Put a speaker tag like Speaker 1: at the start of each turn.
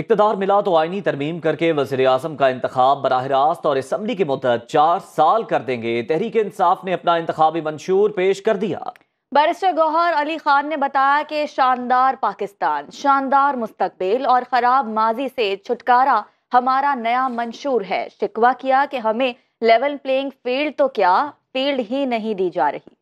Speaker 1: इकतदार मिला तो आइनी तरमीम करके वजीर अजम का इंतखब बरह रास्त और इसम्बली की मुदत चार साल कर देंगे तहरीक इंसाफ ने अपना इंतबी मंशूर पेश कर दिया
Speaker 2: बैरिस्टर गौहर अली खान ने बताया कि शानदार पाकिस्तान शानदार मुस्तबिल और ख़राब माजी से छुटकारा हमारा नया मंशूर है शिकवा किया कि हमें लेवल प्लेइंग फील्ड तो क्या फील्ड ही नहीं दी जा रही